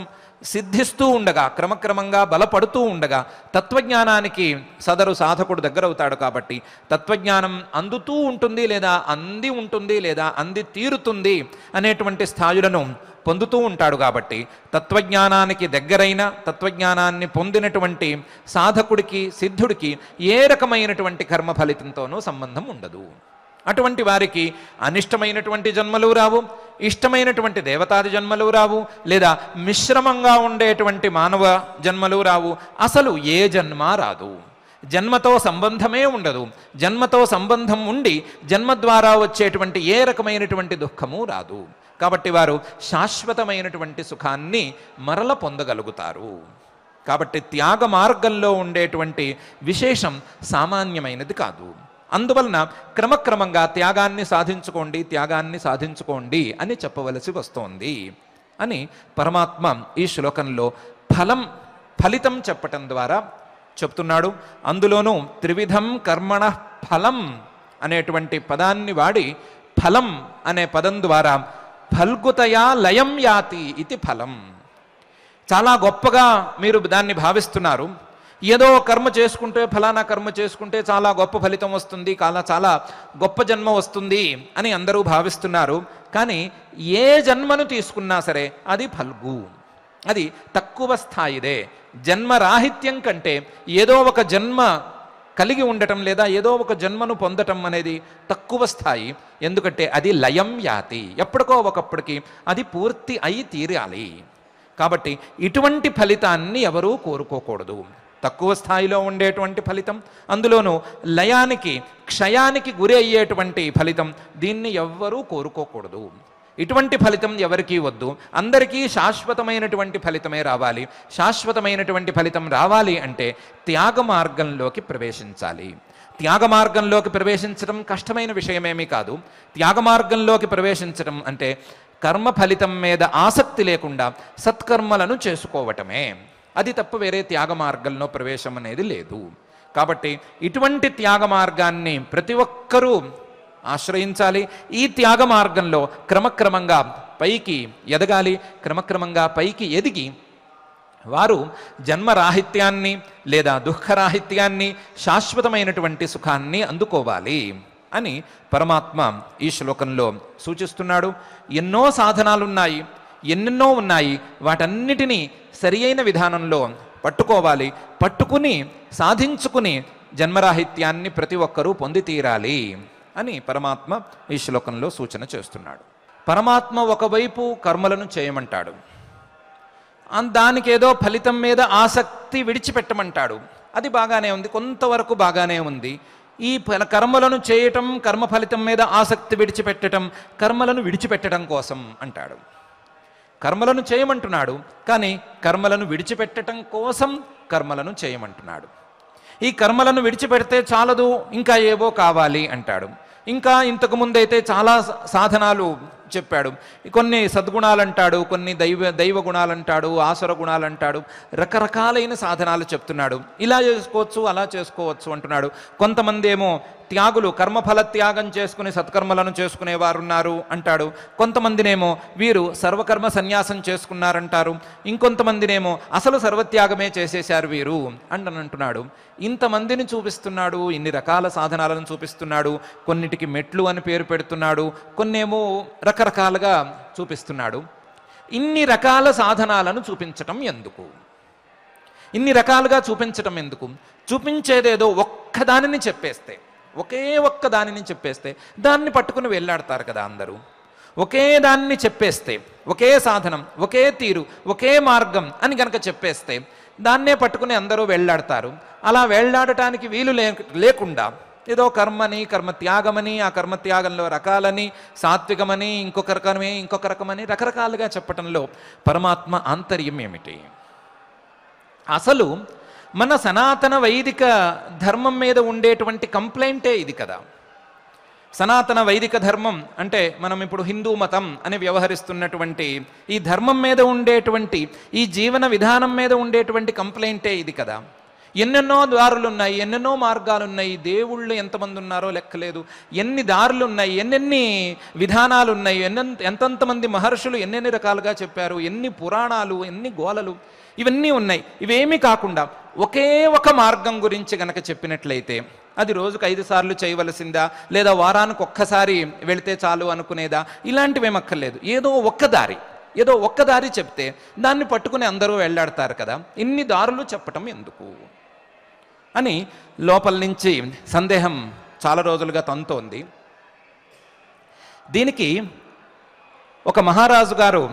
S1: సిద్ధిస్తూ ఉండగా క్రమక్రమంగా బలపడుతూ ఉండగా తత్వజ్ఞానానికి సదరు సాధకుడు దగ్గరవుతాడు కాబట్టి తత్వజ్ఞానం అందుతూ ఉంటుంది లేదా అంది ఉంటుంది లేదా అంది తీరుతుంది అనేటువంటి స్థాయులను పొందుతూ ఉంటాడు కాబట్టి తత్వజ్ఞానానికి దగ్గరైన తత్వజ్ఞానాన్ని పొందినటువంటి సాధకుడికి సిద్ధుడికి ఏ రకమైనటువంటి కర్మ ఫలితంతోనూ సంబంధం ఉండదు అటువంటి వారికి అనిష్టమైనటువంటి జన్మలు రావు ఇష్టమైనటువంటి దేవతాది జన్మలు రావు లేదా మిశ్రమంగా ఉండేటువంటి మానవ జన్మలు రావు అసలు ఏ జన్మ రాదు జన్మతో సంబంధమే ఉండదు జన్మతో సంబంధం ఉండి జన్మ ద్వారా వచ్చేటువంటి ఏ రకమైనటువంటి దుఃఖము రాదు కాబట్టి వారు శాశ్వతమైనటువంటి సుఖాన్ని మరల పొందగలుగుతారు కాబట్టి త్యాగ మార్గంలో ఉండేటువంటి విశేషం సామాన్యమైనది కాదు అందువలన క్రమక్రమంగా త్యాగాన్ని సాధించుకోండి త్యాగాన్ని సాధించుకోండి అని చెప్పవలసి వస్తోంది అని పరమాత్మ ఈ శ్లోకంలో ఫలం ఫలితం చెప్పటం ద్వారా చెప్తున్నాడు అందులోనూ త్రివిధం కర్మణ ఫలం అనేటువంటి పదాన్ని వాడి ఫలం అనే పదం ద్వారా ఫల్గుతయా లయం యాతి ఇది ఫలం చాలా గొప్పగా మీరు దాన్ని భావిస్తున్నారు ఏదో కర్మ చేసుకుంటే ఫలానా కర్మ చేసుకుంటే చాలా గొప్ప ఫలితం వస్తుంది కాలా చాలా గొప్ప జన్మ వస్తుంది అని అందరూ భావిస్తున్నారు కానీ ఏ జన్మను తీసుకున్నా సరే అది ఫల్గు అది తక్కువ స్థాయిదే జన్మరాహిత్యం కంటే ఏదో ఒక జన్మ కలిగి ఉండటం లేదా ఏదో ఒక జన్మను పొందటం అనేది తక్కువ స్థాయి ఎందుకంటే అది లయం యాతి ఎప్పటికో ఒకప్పటికి అది పూర్తి అయి తీరాలి కాబట్టి ఇటువంటి ఫలితాన్ని ఎవరూ కోరుకోకూడదు తక్కువ స్థాయిలో ఉండేటువంటి ఫలితం అందులోనూ లయానికి క్షయానికి గురి అయ్యేటువంటి ఫలితం దీన్ని ఎవ్వరూ కోరుకోకూడదు ఇటువంటి ఫలితం ఎవరికీ వద్దు అందరికీ శాశ్వతమైనటువంటి ఫలితమే రావాలి శాశ్వతమైనటువంటి ఫలితం రావాలి అంటే త్యాగ మార్గంలోకి ప్రవేశించాలి త్యాగ మార్గంలోకి ప్రవేశించడం కష్టమైన విషయమేమీ కాదు త్యాగ మార్గంలోకి ప్రవేశించడం అంటే కర్మ ఫలితం మీద ఆసక్తి లేకుండా సత్కర్మలను చేసుకోవటమే అది తప్ప వేరే త్యాగ మార్గంలో ప్రవేశం అనేది లేదు కాబట్టి ఇటువంటి త్యాగ మార్గాన్ని ప్రతి ఒక్కరూ ఆశ్రయించాలి ఈ త్యాగ మార్గంలో క్రమక్రమంగా పైకి ఎదగాలి క్రమక్రమంగా పైకి ఎదిగి వారు జన్మరాహిత్యాన్ని లేదా దుఃఖరాహిత్యాన్ని శాశ్వతమైనటువంటి సుఖాన్ని అందుకోవాలి అని పరమాత్మ ఈ శ్లోకంలో సూచిస్తున్నాడు ఎన్నో సాధనాలున్నాయి ఎన్నెన్నో ఉన్నాయి వాటన్నిటినీ సరి విధానంలో పట్టుకోవాలి పట్టుకుని సాధించుకుని జన్మరాహిత్యాన్ని ప్రతి ఒక్కరూ పొంది తీరాలి అని పరమాత్మ ఈ శ్లోకంలో సూచన చేస్తున్నాడు పరమాత్మ ఒకవైపు కర్మలను చేయమంటాడు దానికేదో ఫలితం మీద ఆసక్తి విడిచిపెట్టమంటాడు అది బాగానే ఉంది కొంతవరకు బాగానే ఉంది ఈ కర్మలను చేయటం కర్మ ఫలితం మీద ఆసక్తి విడిచిపెట్టడం కర్మలను విడిచిపెట్టడం కోసం అంటాడు కర్మలను చేయమంటున్నాడు కానీ కర్మలను విడిచిపెట్టడం కోసం కర్మలను చేయమంటున్నాడు ఈ కర్మలను విడిచిపెడితే చాలదు ఇంకా ఏవో కావాలి అంటాడు ఇంకా ఇంతకు ముందైతే చాలా సాధనాలు చెప్పాడు కొన్ని సద్గుణాలు అంటాడు కొన్ని దైవ దైవ గుణాలు అంటాడు ఆసుర గుణాలు అంటాడు రకరకాలైన సాధనాలు చెప్తున్నాడు ఇలా చేసుకోవచ్చు అలా చేసుకోవచ్చు అంటున్నాడు కొంతమంది ఏమో త్యాగులు కర్మఫల త్యాగం చేసుకుని సత్కర్మలను ఉన్నారు అంటాడు కొంతమందినేమో వీరు సర్వకర్మ సన్యాసం చేసుకున్నారంటారు ఇంకొంతమందినేమో అసలు సర్వత్యాగమే చేసేశారు వీరు అని అంటున్నాడు ఇంతమందిని చూపిస్తున్నాడు ఇన్ని రకాల సాధనాలను చూపిస్తున్నాడు కొన్నిటికి మెట్లు అని పేరు పెడుతున్నాడు కొన్నేమో రకరకాలుగా చూపిస్తున్నాడు ఇన్ని రకాల సాధనాలను చూపించటం ఎందుకు ఇన్ని రకాలుగా చూపించటం ఎందుకు చూపించేదేదో ఒక్కదానిని చెప్పేస్తే ఒకే ఒక్క దానిని చెప్పేస్తే దాన్ని పట్టుకుని వెళ్ళాడతారు కదా అందరూ ఒకే దాన్ని చెప్పేస్తే ఒకే సాధనం ఒకే తీరు ఒకే మార్గం అని కనుక చెప్పేస్తే దాన్నే పట్టుకుని అందరూ వెళ్ళాడతారు అలా వెళ్ళాడటానికి వీలు లేకుండా ఏదో కర్మని కర్మ త్యాగమని ఆ కర్మ త్యాగంలో రకాలని సాత్వికమని ఇంకొక రకమే ఇంకొక రకమని రకరకాలుగా చెప్పటంలో పరమాత్మ ఆంతర్యం ఏమిటి అసలు మన సనాతన వైదిక ధర్మం మీద ఉండేటువంటి కంప్లైంటే ఇది కదా సనాతన వైదిక ధర్మం అంటే మనం ఇప్పుడు హిందూ మతం అని వ్యవహరిస్తున్నటువంటి ఈ ధర్మం మీద ఉండేటువంటి ఈ జీవన విధానం మీద ఉండేటువంటి కంప్లైంటే ఇది కదా ఎన్నెన్నో దారులున్నాయి ఉన్నాయి ఎన్నెన్నో మార్గాలు ఉన్నాయి దేవుళ్ళు ఎంతమంది ఉన్నారో లెక్కలేదు ఎన్ని దారులు ఉన్నాయి ఎన్నెన్ని విధానాలు ఉన్నాయి ఎన్నెంత ఎంతెంతమంది మహర్షులు ఎన్నెన్ని రకాలుగా చెప్పారు ఎన్ని పురాణాలు ఎన్ని గోలలు ఇవన్నీ ఉన్నాయి ఇవేమీ కాకుండా ఒకే ఒక మార్గం గురించి గనక చెప్పినట్లయితే అది రోజుకు ఐదు సార్లు చేయవలసిందా లేదా వారానికి ఒక్కసారి వెళితే చాలు అనుకునేదా ఇలాంటివి అక్కర్లేదు ఏదో ఒక్క దారి ఏదో ఒక్క దారి చెప్తే దాన్ని పట్టుకుని అందరూ వెళ్ళాడతారు కదా ఇన్ని దారులు చెప్పటం ఎందుకు అని లోపల నుంచి సందేహం చాలా రోజులుగా తంతోంది దీనికి ఒక మహారాజు గారు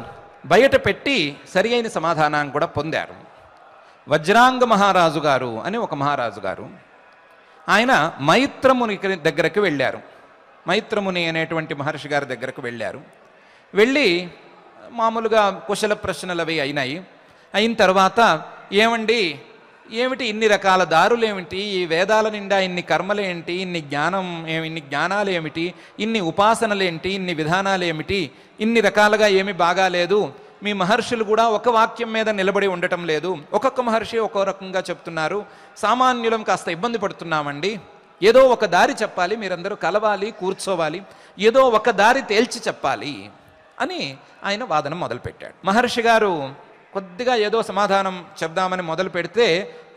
S1: బయట పెట్టి సరి అయిన సమాధానాన్ని కూడా పొందారు వజ్రాంగ మహారాజు గారు అని ఒక మహారాజు గారు ఆయన మైత్రముని దగ్గరకు వెళ్ళారు మైత్రముని అనేటువంటి మహర్షి గారి దగ్గరకు వెళ్ళారు వెళ్ళి మామూలుగా కుశల ప్రశ్నలు అవి అయినాయి అయిన తర్వాత ఏమండి ఏమిటి ఇన్ని రకాల దారులు ఏమిటి ఈ వేదాల నిండా ఇన్ని కర్మలేంటి ఇన్ని జ్ఞానం ఇన్ని జ్ఞానాలు ఏమిటి ఇన్ని ఉపాసనలేంటి ఇన్ని విధానాలు ఏమిటి ఇన్ని రకాలుగా ఏమి బాగాలేదు మీ మహర్షులు కూడా ఒక వాక్యం మీద నిలబడి ఉండటం లేదు ఒక్కొక్క మహర్షి ఒక్కో రకంగా చెప్తున్నారు సామాన్యులం కాస్త ఇబ్బంది పడుతున్నామండి ఏదో ఒక దారి చెప్పాలి మీరందరూ కలవాలి కూర్చోవాలి ఏదో ఒక దారి తేల్చి చెప్పాలి అని ఆయన వాదన మొదలుపెట్టాడు మహర్షి గారు కొద్దిగా ఏదో సమాధానం చెప్దామని మొదలు పెడితే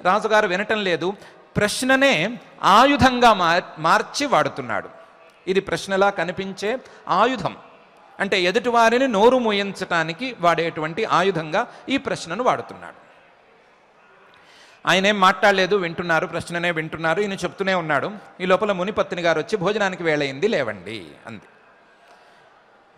S1: రాజుగారు వినటం లేదు ప్రశ్ననే ఆయుధంగా మార్చి వాడుతున్నాడు ఇది ప్రశ్నలా కనిపించే ఆయుధం అంటే ఎదుటివారిని నోరు మోయించటానికి వాడేటువంటి ఆయుధంగా ఈ ప్రశ్నను వాడుతున్నాడు ఆయనేం మాట్లాడలేదు వింటున్నారు ప్రశ్ననే వింటున్నారు ఈయన చెప్తూనే ఉన్నాడు ఈ లోపల మునిపత్తిని గారు వచ్చి భోజనానికి వేళయింది లేవండి అంది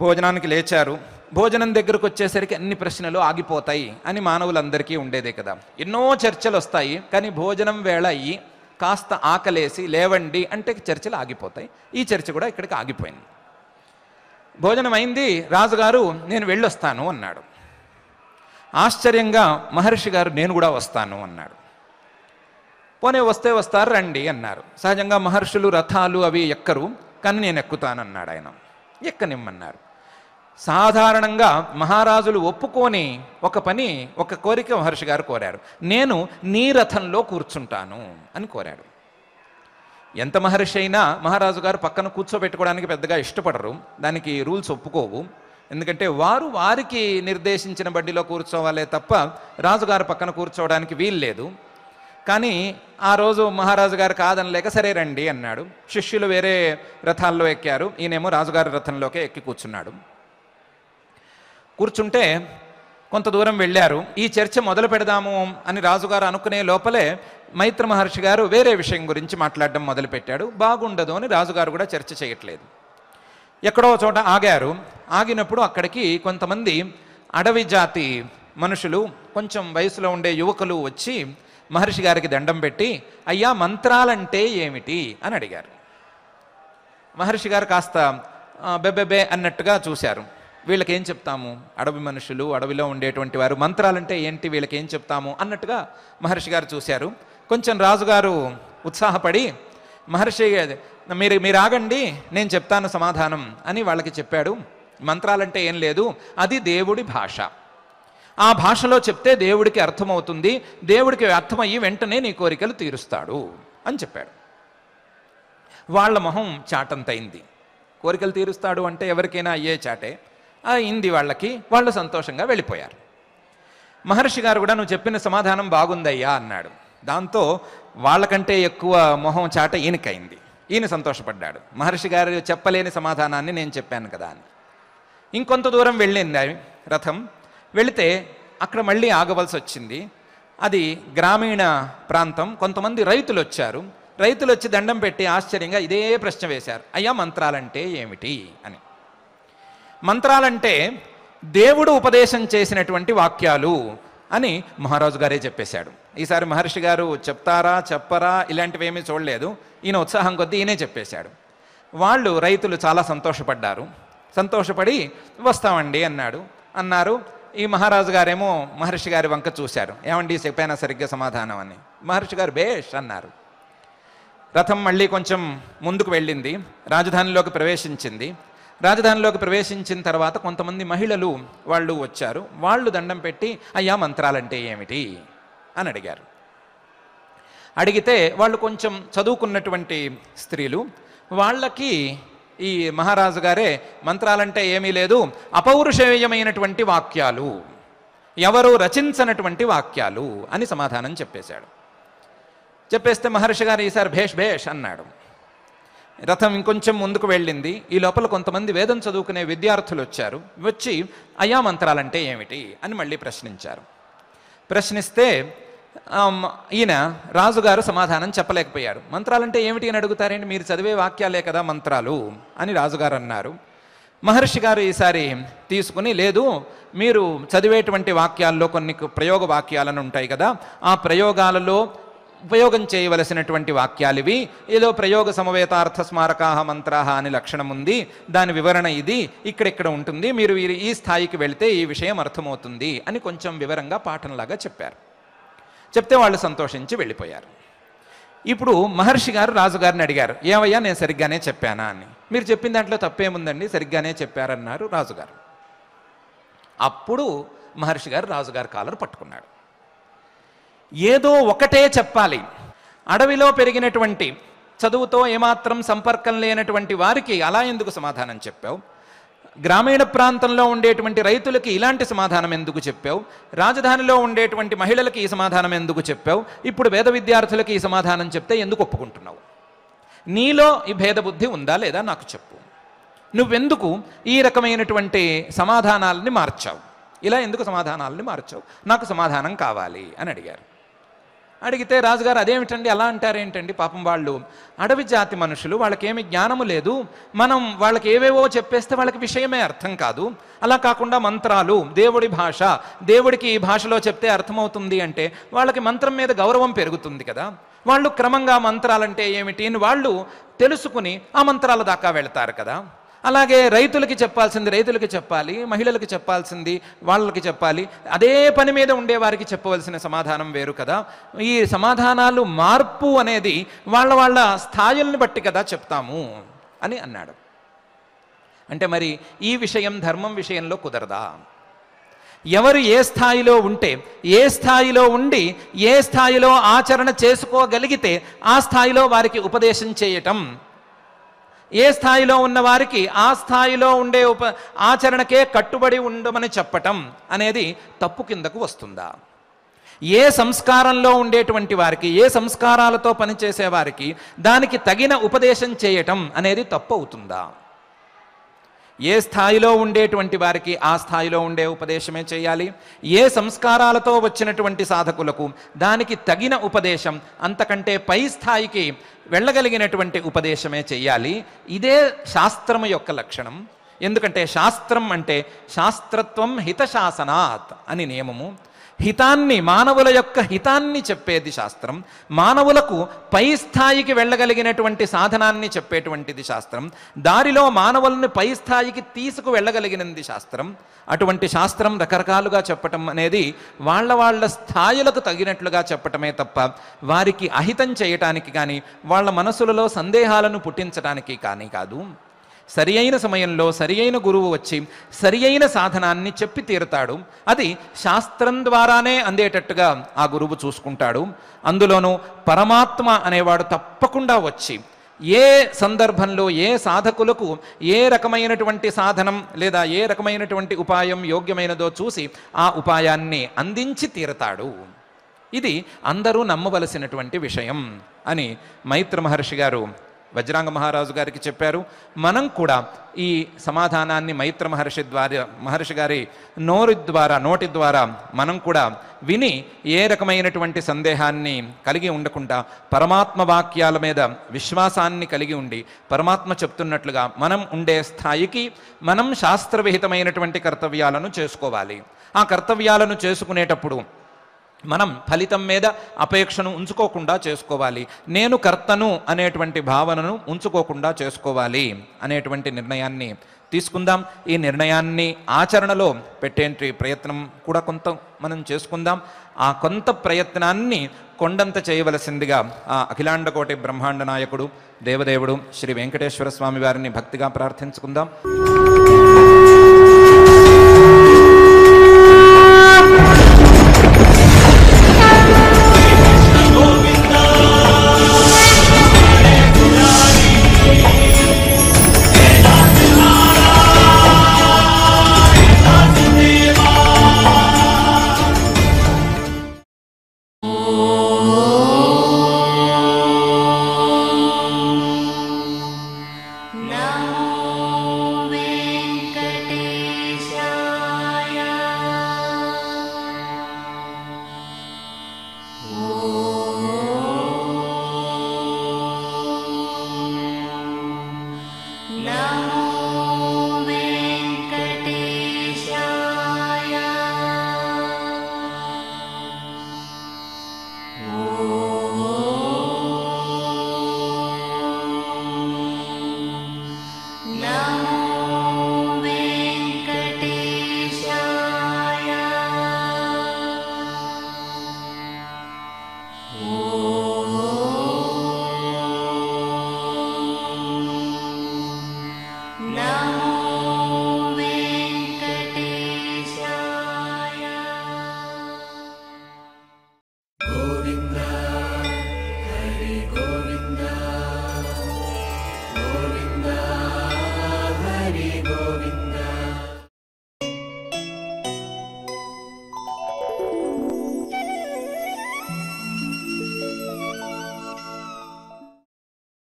S1: భోజనానికి లేచారు భోజనం దగ్గరకు వచ్చేసరికి అన్ని ప్రశ్నలు ఆగిపోతాయి అని మానవులందరికీ ఉండేదే కదా ఎన్నో చర్చలు వస్తాయి కానీ భోజనం వేళ అయ్యి కాస్త ఆకలేసి లేవండి అంటే చర్చలు ఆగిపోతాయి ఈ చర్చ కూడా ఇక్కడికి ఆగిపోయింది భోజనం అయింది రాజుగారు నేను వెళ్ళొస్తాను అన్నాడు ఆశ్చర్యంగా మహర్షి గారు నేను కూడా వస్తాను అన్నాడు పోనే వస్తే వస్తారు రండి అన్నారు సహజంగా మహర్షులు రథాలు అవి ఎక్కరు కానీ నేను ఎక్కుతానన్నాడు ఆయన ఎక్కనిమ్మన్నారు సాధారణంగా మహారాజులు ఒప్పుకొని ఒక పని ఒక కోరిక మహర్షి గారు కోరారు నేను నీ రథంలో కూర్చుంటాను అని కోరాడు ఎంత మహర్షి అయినా మహారాజు గారు పక్కన కూర్చోబెట్టుకోవడానికి పెద్దగా ఇష్టపడరు దానికి రూల్స్ ఒప్పుకోవు ఎందుకంటే వారు వారికి నిర్దేశించిన బడ్డీలో కూర్చోవాలే తప్ప రాజుగారు పక్కన కూర్చోవడానికి వీలు లేదు కానీ ఆ రోజు మహారాజు గారు కాదనలేక సరే రండి అన్నాడు శిష్యులు వేరే రథాల్లో ఎక్కారు ఈయనేమో రాజుగారి రథంలోకే ఎక్కి కూర్చున్నాడు కూర్చుంటే కొంత దూరం వెళ్ళారు ఈ చర్చ మొదలు పెడదాము అని రాజుగారు అనుకునే లోపలే మైత్ర మహర్షి గారు వేరే విషయం గురించి మాట్లాడడం మొదలుపెట్టాడు బాగుండదు అని రాజుగారు కూడా చర్చ చేయట్లేదు ఎక్కడో చోట ఆగారు ఆగినప్పుడు అక్కడికి కొంతమంది అడవి జాతి మనుషులు కొంచెం వయసులో ఉండే యువకులు వచ్చి మహర్షి గారికి దండం పెట్టి అయ్యా మంత్రాలంటే ఏమిటి అని అడిగారు మహర్షి గారు కాస్త బెబెబే అన్నట్టుగా చూశారు వీళ్ళకి ఏం చెప్తాము అడవి మనుషులు అడవిలో ఉండేటువంటి వారు మంత్రాలంటే ఏంటి వీళ్ళకి ఏం చెప్తాము అన్నట్టుగా మహర్షి గారు చూశారు కొంచెం రాజుగారు ఉత్సాహపడి మహర్షి మీరు మీరు ఆగండి నేను చెప్తాను సమాధానం అని వాళ్ళకి చెప్పాడు మంత్రాలంటే ఏం లేదు అది దేవుడి భాష ఆ భాషలో చెప్తే దేవుడికి అర్థమవుతుంది దేవుడికి అర్థమయ్యి వెంటనే నీ కోరికలు తీరుస్తాడు అని చెప్పాడు వాళ్ళ మొహం చాటంతైంది కోరికలు తీరుస్తాడు అంటే ఎవరికైనా అయ్యే చాటే అయింది వాళ్ళకి వాళ్ళు సంతోషంగా వెళ్ళిపోయారు మహర్షి గారు కూడా నువ్వు చెప్పిన సమాధానం బాగుందయ్యా అన్నాడు దాంతో వాళ్ళకంటే ఎక్కువ మొహం చాట ఈయనకైంది ఈయన సంతోషపడ్డాడు మహర్షి గారు చెప్పలేని సమాధానాన్ని నేను చెప్పాను కదా అని ఇంకొంత దూరం వెళ్ళింది రథం వెళితే అక్కడ మళ్ళీ ఆగవలసి వచ్చింది అది గ్రామీణ ప్రాంతం కొంతమంది రైతులు వచ్చారు రైతులు వచ్చి దండం పెట్టి ఆశ్చర్యంగా ఇదే ప్రశ్న వేశారు అయ్యా మంత్రాలంటే ఏమిటి అని మంత్రాలంటే దేవుడు ఉపదేశం చేసినటువంటి వాక్యాలు అని మహారాజు గారే చెప్పేశాడు ఈసారి మహర్షి గారు చెప్తారా చెప్పరా ఇలాంటివి ఏమీ చూడలేదు ఈయన ఉత్సాహం కొద్దీ ఈయనే చెప్పేశాడు వాళ్ళు రైతులు చాలా సంతోషపడ్డారు సంతోషపడి వస్తామండి అన్నాడు అన్నారు ఈ మహారాజు గారేమో మహర్షి గారి వంక చూశారు ఏమండి చెప్పైనా సరిగ్గా సమాధానం అని మహర్షి గారు బేష్ అన్నారు రథం మళ్ళీ కొంచెం ముందుకు వెళ్ళింది రాజధానిలోకి ప్రవేశించింది రాజధానిలోకి ప్రవేశించిన తర్వాత కొంతమంది మహిళలు వాళ్ళు వచ్చారు వాళ్ళు దండం పెట్టి అయ్యా మంత్రాలంటే ఏమిటి అని అడిగారు అడిగితే వాళ్ళు కొంచెం చదువుకున్నటువంటి స్త్రీలు వాళ్ళకి ఈ మహారాజు గారే మంత్రాలంటే ఏమీ లేదు అపౌరుషేయమైనటువంటి వాక్యాలు ఎవరు రచించనటువంటి వాక్యాలు అని సమాధానం చెప్పేశాడు చెప్పేస్తే మహర్షి గారు ఈసారి భేష్ భేష్ అన్నాడు రథం ఇంకొంచెం ముందుకు వెళ్ళింది ఈ లోపల కొంతమంది వేదం చదువుకునే విద్యార్థులు వచ్చారు వచ్చి అయా మంత్రాలంటే ఏమిటి అని మళ్ళీ ప్రశ్నించారు ప్రశ్నిస్తే ఈయన రాజుగారు సమాధానం చెప్పలేకపోయారు మంత్రాలంటే ఏమిటి అని అడుగుతారండి మీరు చదివే వాక్యాలే కదా మంత్రాలు అని రాజుగారు అన్నారు మహర్షి గారు ఈసారి తీసుకుని లేదు మీరు చదివేటువంటి వాక్యాల్లో కొన్ని ప్రయోగ వాక్యాలను ఉంటాయి కదా ఆ ప్రయోగాలలో ఉపయోగం చేయవలసినటువంటి ఇవి ఏదో ప్రయోగ సమవేతార్థ స్మారకాహ మంత్రాహ అని లక్షణం ఉంది దాని వివరణ ఇది ఇక్కడ ఉంటుంది మీరు ఈ స్థాయికి వెళితే ఈ విషయం అర్థమవుతుంది అని కొంచెం వివరంగా పాఠంలాగా చెప్పారు చెప్తే వాళ్ళు సంతోషించి వెళ్ళిపోయారు ఇప్పుడు మహర్షి గారు రాజుగారిని అడిగారు ఏమయ్యా నేను సరిగ్గానే చెప్పానా అని మీరు చెప్పిన దాంట్లో తప్పేముందండి సరిగ్గానే చెప్పారన్నారు రాజుగారు అప్పుడు మహర్షి గారు రాజుగారు కాలర్ పట్టుకున్నాడు ఏదో ఒకటే చెప్పాలి అడవిలో పెరిగినటువంటి చదువుతో ఏమాత్రం సంపర్కం లేనటువంటి వారికి అలా ఎందుకు సమాధానం చెప్పావు గ్రామీణ ప్రాంతంలో ఉండేటువంటి రైతులకి ఇలాంటి సమాధానం ఎందుకు చెప్పావు రాజధానిలో ఉండేటువంటి మహిళలకి ఈ సమాధానం ఎందుకు చెప్పావు ఇప్పుడు వేద విద్యార్థులకి ఈ సమాధానం చెప్తే ఎందుకు ఒప్పుకుంటున్నావు నీలో ఈ భేదబుద్ధి ఉందా లేదా నాకు చెప్పు నువ్వెందుకు ఈ రకమైనటువంటి సమాధానాలని మార్చావు ఇలా ఎందుకు సమాధానాలని మార్చావు నాకు సమాధానం కావాలి అని అడిగారు అడిగితే రాజుగారు అదేమిటండి అలా అంటారేంటండి పాపం వాళ్ళు అడవి జాతి మనుషులు వాళ్ళకేమి జ్ఞానము లేదు మనం వాళ్ళకి ఏవేవో చెప్పేస్తే వాళ్ళకి విషయమే అర్థం కాదు అలా కాకుండా మంత్రాలు దేవుడి భాష దేవుడికి ఈ భాషలో చెప్తే అర్థమవుతుంది అంటే వాళ్ళకి మంత్రం మీద గౌరవం పెరుగుతుంది కదా వాళ్ళు క్రమంగా మంత్రాలంటే ఏమిటి అని వాళ్ళు తెలుసుకుని ఆ మంత్రాల దాకా వెళ్తారు కదా అలాగే రైతులకి చెప్పాల్సింది రైతులకి చెప్పాలి మహిళలకు చెప్పాల్సింది వాళ్ళకి చెప్పాలి అదే పని మీద ఉండేవారికి చెప్పవలసిన సమాధానం వేరు కదా ఈ సమాధానాలు మార్పు అనేది వాళ్ళ వాళ్ళ స్థాయిల్ని బట్టి కదా చెప్తాము అని అన్నాడు అంటే మరి ఈ విషయం ధర్మం విషయంలో కుదరదా ఎవరు ఏ స్థాయిలో ఉంటే ఏ స్థాయిలో ఉండి ఏ స్థాయిలో ఆచరణ చేసుకోగలిగితే ఆ స్థాయిలో వారికి ఉపదేశం చేయటం ఏ స్థాయిలో ఉన్నవారికి ఆ స్థాయిలో ఉండే ఉప ఆచరణకే కట్టుబడి ఉండమని చెప్పటం అనేది తప్పు కిందకు వస్తుందా ఏ సంస్కారంలో ఉండేటువంటి వారికి ఏ సంస్కారాలతో పనిచేసే వారికి దానికి తగిన ఉపదేశం చేయటం అనేది తప్పు అవుతుందా ఏ స్థాయిలో ఉండేటువంటి వారికి ఆ స్థాయిలో ఉండే ఉపదేశమే చేయాలి ఏ సంస్కారాలతో వచ్చినటువంటి సాధకులకు దానికి తగిన ఉపదేశం అంతకంటే పై స్థాయికి వెళ్ళగలిగినటువంటి ఉపదేశమే చేయాలి ఇదే శాస్త్రము యొక్క లక్షణం ఎందుకంటే శాస్త్రం అంటే శాస్త్రత్వం హితశాసనాత్ అని నియమము హితాన్ని మానవుల యొక్క హితాన్ని చెప్పేది శాస్త్రం మానవులకు పై స్థాయికి వెళ్ళగలిగినటువంటి సాధనాన్ని చెప్పేటువంటిది శాస్త్రం దారిలో మానవులను పై స్థాయికి తీసుకు వెళ్ళగలిగినది శాస్త్రం అటువంటి శాస్త్రం రకరకాలుగా చెప్పటం అనేది వాళ్ళ వాళ్ళ స్థాయిలకు తగినట్లుగా చెప్పటమే తప్ప వారికి అహితం చేయటానికి కానీ వాళ్ళ మనసులలో సందేహాలను పుట్టించడానికి కానీ కాదు సరి అయిన సమయంలో సరి అయిన గురువు వచ్చి సరి అయిన సాధనాన్ని చెప్పి తీరుతాడు అది శాస్త్రం ద్వారానే అందేటట్టుగా ఆ గురువు చూసుకుంటాడు అందులోనూ పరమాత్మ అనేవాడు తప్పకుండా వచ్చి ఏ సందర్భంలో ఏ సాధకులకు ఏ రకమైనటువంటి సాధనం లేదా ఏ రకమైనటువంటి ఉపాయం యోగ్యమైనదో చూసి ఆ ఉపాయాన్ని అందించి తీరతాడు ఇది అందరూ నమ్మవలసినటువంటి విషయం అని మైత్ర మహర్షి గారు వజ్రాంగ మహారాజు గారికి చెప్పారు మనం కూడా ఈ సమాధానాన్ని మైత్ర మహర్షి ద్వారా మహర్షి గారి నోరు ద్వారా నోటి ద్వారా మనం కూడా విని ఏ రకమైనటువంటి సందేహాన్ని కలిగి ఉండకుండా పరమాత్మ వాక్యాల మీద విశ్వాసాన్ని కలిగి ఉండి పరమాత్మ చెప్తున్నట్లుగా మనం ఉండే స్థాయికి మనం శాస్త్రవిహితమైనటువంటి కర్తవ్యాలను చేసుకోవాలి ఆ కర్తవ్యాలను చేసుకునేటప్పుడు మనం ఫలితం మీద అపేక్షను ఉంచుకోకుండా చేసుకోవాలి నేను కర్తను అనేటువంటి భావనను ఉంచుకోకుండా చేసుకోవాలి అనేటువంటి నిర్ణయాన్ని తీసుకుందాం ఈ నిర్ణయాన్ని ఆచరణలో పెట్టేంటి ప్రయత్నం కూడా కొంత మనం చేసుకుందాం ఆ కొంత ప్రయత్నాన్ని కొండంత చేయవలసిందిగా ఆ అఖిలాండకోటి బ్రహ్మాండ నాయకుడు దేవదేవుడు శ్రీ వెంకటేశ్వర స్వామి వారిని భక్తిగా ప్రార్థించుకుందాం